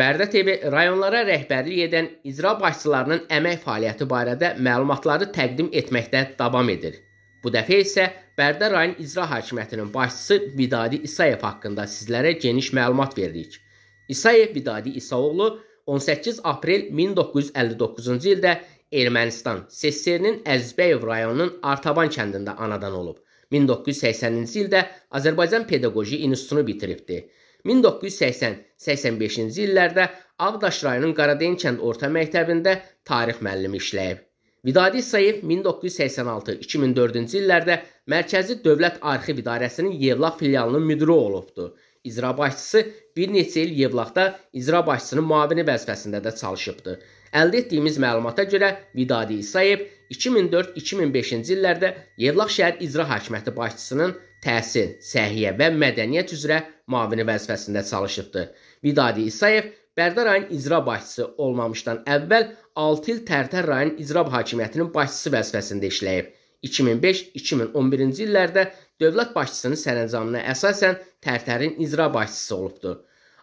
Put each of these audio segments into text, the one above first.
Bərdə TV rayonlara rəhbərlik edən icra başçılarının əmək fəaliyyəti barədə məlumatları təqdim etməkdə davam edir. Bu dəfə isə Bərdə rayon icra hakimiyyətinin başçısı Vidadi İsayev haqqında sizlərə geniş məlumat veririk. İsayev Vidadi İsaoğlu 18 aprel 1959-cu ildə Ermənistan SSR-nin Əzbəyev rayonunun Artaban kəndində anadan olub. 1980-ci ildə Azərbaycan Pedaqoji İnstitutunu bitiribdi. 1980-85-ci illərdə Ağdaş rayonunun Qaradeyn kənd orta məktəbində tarix müəllimi işləyib. Vidadi İsayev 1986-2004-cü illərdə Mərkəzi Dövlət Arxiv İdarəsinin Yevlaq filialının müdiri olubdu. İcra başçısı bir neçə il Yevlaqda icra başçısının müavini vəzifəsində də çalışıbdı. Əldə etdiyimiz məlumata görə Vidadi İsayev 2004-2005-ci illərdə Yevlaq şəhər icra hakimiyyəti başçısının təhsil, səhiyyə və mədəniyyət üzrə müavini vəzifəsində çalışıbdır. Vidadi İsayev Bərdə rayon icra başçısı olmamışdan əvvəl 6 il Tərtər rayon icra hakimiyyətinin başçısı vəzifəsində işləyib. 2005-2011-ci illərdə dövlət başçısının sərəncamına əsasən Tərtərin icra başçısı olubdur.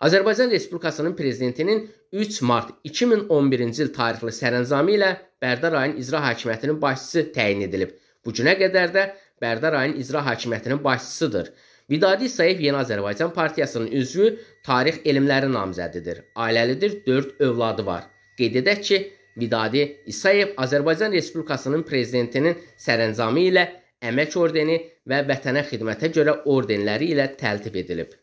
Azərbaycan Respublikasının prezidentinin 3 mart 2011-ci il tarixli sərəncamı ilə Bərdə rayon icra hakimiyyətinin başçısı təyin edilib. Bu günə qədər də Bərdə rayon icra hakimiyyətinin başçısıdır. Vidadi Sayev Yeni Azərbaycan Partiyasının üzvü, tarix elmləri namizədidir. Ailəlidir, 4 övladı var. Qeyd edək ki, Vidadi İsayev Azərbaycan Respublikasının prezidentinin sərəncamı ilə əmək ordeni və vətənə xidmətə görə ordenləri ilə təltif edilib.